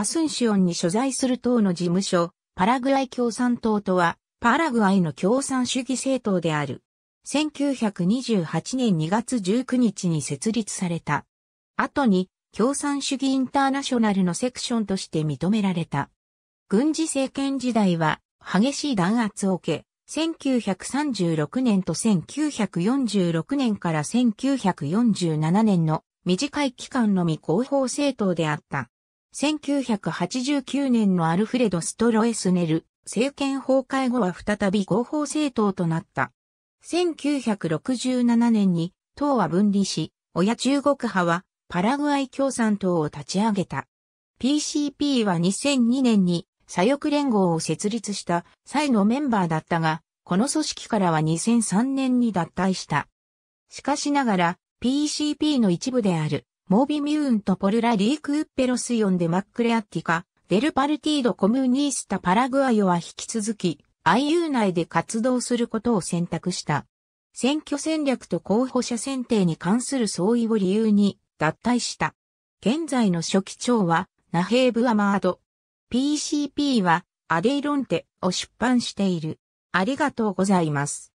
アスンシオンに所在する党の事務所、パラグアイ共産党とは、パラグアイの共産主義政党である。1928年2月19日に設立された。後に、共産主義インターナショナルのセクションとして認められた。軍事政権時代は、激しい弾圧を受け、1936年と1946年から1947年の短い期間のみ広報政党であった。1989年のアルフレド・ストロエスネル、政権崩壊後は再び合法政党となった。1967年に党は分離し、親中国派はパラグアイ共産党を立ち上げた。PCP は2002年に左翼連合を設立した際のメンバーだったが、この組織からは2003年に脱退した。しかしながら PCP の一部であるモービミューンとポルラ・リーク・ウッペロスイオンでマックレアッティカ、デルパルティード・コムニースタ・パラグアヨは引き続き、IU 内で活動することを選択した。選挙戦略と候補者選定に関する相違を理由に脱退した。現在の初期長はナヘーブ・アマード。PCP はアデイロンテを出版している。ありがとうございます。